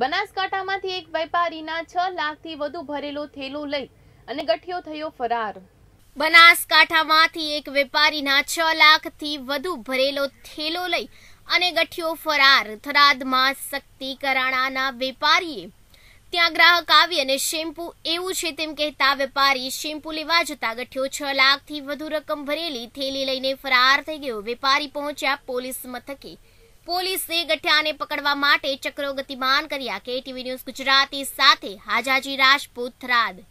બનાસકાંઠામાંથી એક વેપારીના છ લાખથી વધુ ભરેલો થેલો લઈ અને ગઠિયો થયો ફરાર બનાસકાંઠામાંથી એક વેપારીના છ લાખથી વધુ ભરેલો થેલો લઈ અને ગઠિયો ફરાર થરાદમાં શક્તિ કરાણાના વેપારીએ ત્યાં ગ્રાહક આવી અને શેમ્પુ એવું છે તેમ કહેતા વેપારી શેમ્પુ લેવા જતા ગઠિયો છ લાખથી વધુ રકમ ભરેલી થેલી લઈને ફરાર થઈ ગયો વેપારી પહોંચ્યા પોલીસ મથકે પોલીસે ગઠિયાને પકડવા માટે ચક્રો ગતિમાન કર્યા કેટીવી ન્યૂઝ ગુજરાતી સાથે હાજાજી રાજપૂત થરાદ